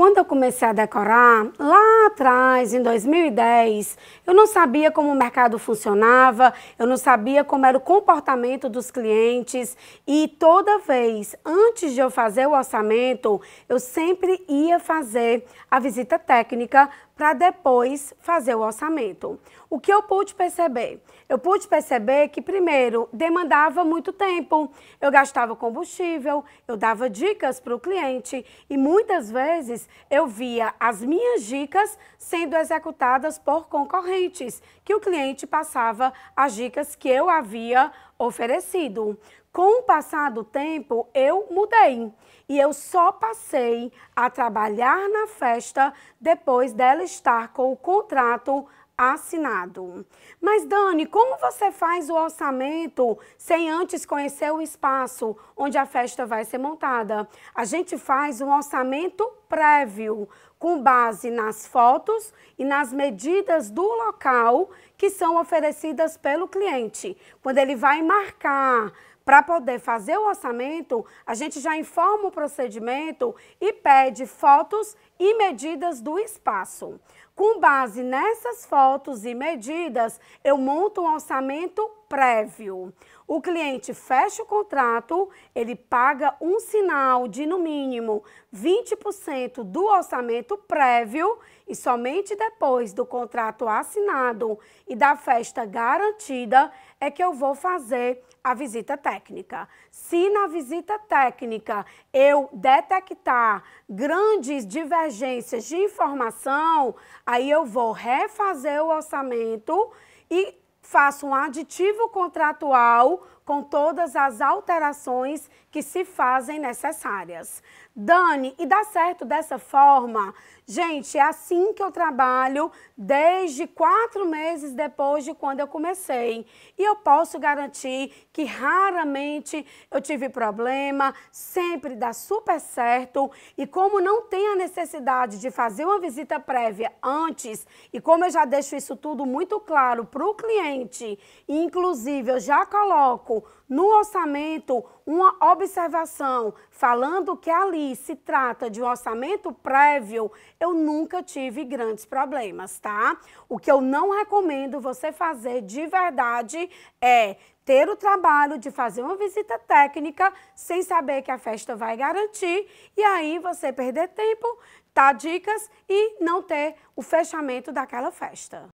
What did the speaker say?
Quando eu comecei a decorar, lá atrás, em 2010, eu não sabia como o mercado funcionava, eu não sabia como era o comportamento dos clientes e toda vez, antes de eu fazer o orçamento, eu sempre ia fazer a visita técnica para depois fazer o orçamento. O que eu pude perceber? Eu pude perceber que, primeiro, demandava muito tempo, eu gastava combustível, eu dava dicas para o cliente e muitas vezes eu via as minhas dicas sendo executadas por concorrentes, que o cliente passava as dicas que eu havia oferecido. Com o passar do tempo, eu mudei e eu só passei a trabalhar na festa depois dela estar com o contrato assinado. Mas Dani, como você faz o orçamento sem antes conhecer o espaço onde a festa vai ser montada? A gente faz um orçamento prévio, com base nas fotos e nas medidas do local que são oferecidas pelo cliente. Quando ele vai marcar para poder fazer o orçamento, a gente já informa o procedimento e pede fotos e medidas do espaço. Com base nessas fotos e medidas, eu monto um orçamento prévio. O cliente fecha o contrato, ele paga um sinal de no mínimo 20% do orçamento prévio e somente depois do contrato assinado e da festa garantida é que eu vou fazer a visita técnica. Se na visita técnica eu detectar grandes divergências de informação, aí eu vou refazer o orçamento e faça um aditivo contratual com todas as alterações que se fazem necessárias. Dani, e dá certo dessa forma? Gente, é assim que eu trabalho desde quatro meses depois de quando eu comecei. E eu posso garantir que raramente eu tive problema, sempre dá super certo. E como não tem a necessidade de fazer uma visita prévia antes, e como eu já deixo isso tudo muito claro para o cliente, inclusive eu já coloco no orçamento uma observação falando que ali se trata de um orçamento prévio, eu nunca tive grandes problemas, tá? O que eu não recomendo você fazer de verdade é ter o trabalho de fazer uma visita técnica sem saber que a festa vai garantir e aí você perder tempo, dar dicas e não ter o fechamento daquela festa.